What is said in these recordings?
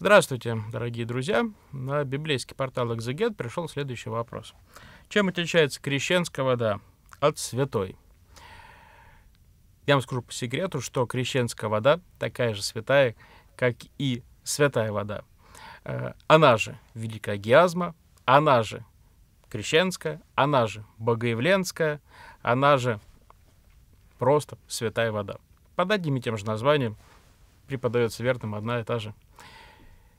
Здравствуйте, дорогие друзья. На библейский портал «Экзегет» пришел следующий вопрос. Чем отличается крещенская вода от святой? Я вам скажу по секрету, что крещенская вода такая же святая, как и святая вода. Э, она же Великая Гиазма, она же крещенская, она же богоявленская, она же просто святая вода. Под одним и тем же названием преподается верным одна и та же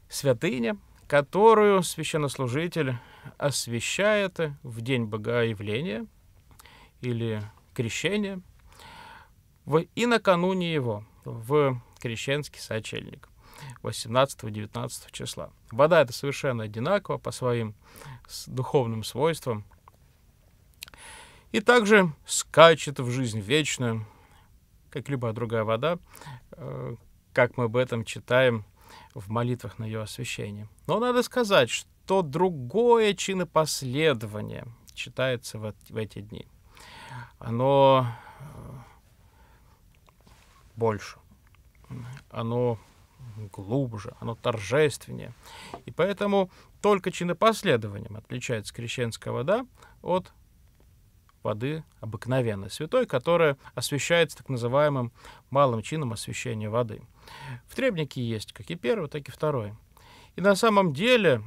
святыня, которую священнослужитель освящает в день Богоявления или крещения и накануне его в крещенский сочельник 18-19 числа. Вода это совершенно одинакова по своим духовным свойствам. И также скачет в жизнь вечную, как любая другая вода, э, как мы об этом читаем – в молитвах на ее освящение. Но надо сказать, что другое чинопоследование читается в, в эти дни. Оно э, больше, оно глубже, оно торжественнее. И поэтому только чинопоследованием отличается крещенская вода от воды обыкновенной святой, которая освещается так называемым малым чином освящения воды – в Требнике есть как и первый, так и второй. И на самом деле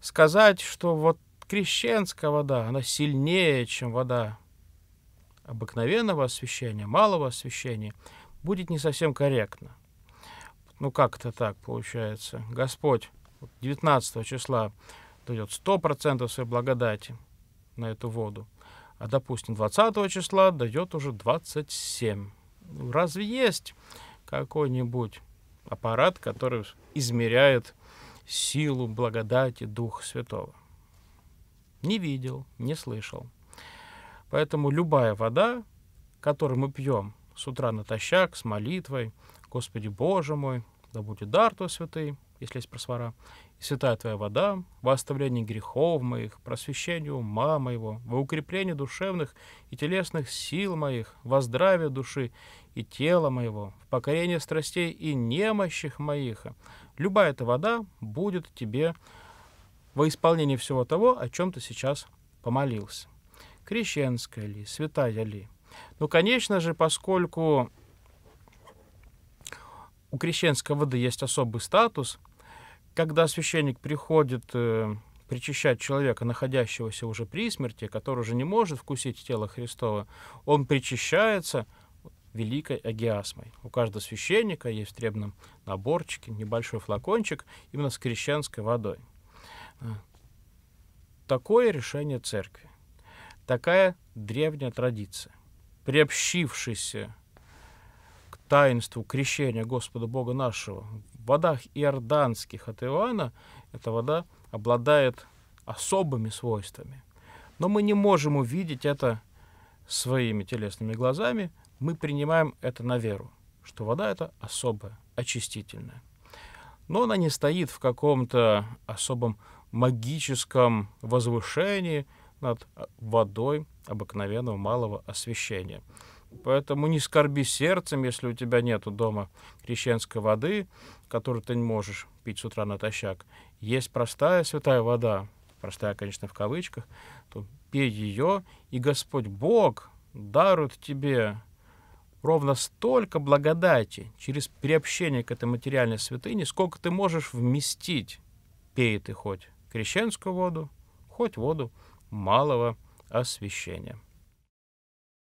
сказать, что вот крещенская вода, она сильнее, чем вода обыкновенного освещения, малого освещения, будет не совсем корректно. Ну как то так получается? Господь 19 числа дает 100% своей благодати на эту воду, а, допустим, 20 числа дает уже 27. Разве есть какой-нибудь аппарат, который измеряет силу благодати Духа Святого? Не видел, не слышал. Поэтому любая вода, которую мы пьем с утра натощак, с молитвой, «Господи Боже мой, да будет дар Твой святый», если есть просвора, и святая твоя вода, во оставлении грехов моих, просвещению ума моего, во укреплении душевных и телесных сил моих, во здравие души и тела моего, в покорении страстей и немощих моих. Любая эта вода будет тебе во исполнении всего того, о чем ты сейчас помолился. Крещенская ли, святая ли? Ну, конечно же, поскольку у крещенской воды есть особый статус, когда священник приходит э, причащать человека, находящегося уже при смерти, который уже не может вкусить тело Христова, он причащается великой агиасмой. У каждого священника есть в требном наборчике небольшой флакончик именно с крещенской водой. Э, такое решение церкви, такая древняя традиция, приобщившийся к таинству крещения Господа Бога нашего водах иорданских от Иоанна эта вода обладает особыми свойствами. Но мы не можем увидеть это своими телесными глазами, мы принимаем это на веру, что вода это особая, очистительная. Но она не стоит в каком-то особом магическом возвышении над водой обыкновенного малого освещения. Поэтому не скорби сердцем, если у тебя нет дома крещенской воды, которую ты не можешь пить с утра натощак. Есть простая святая вода, простая, конечно, в кавычках, то пей ее, и Господь Бог дарует тебе ровно столько благодати через приобщение к этой материальной святыне, сколько ты можешь вместить. Пей ты хоть крещенскую воду, хоть воду малого освящения.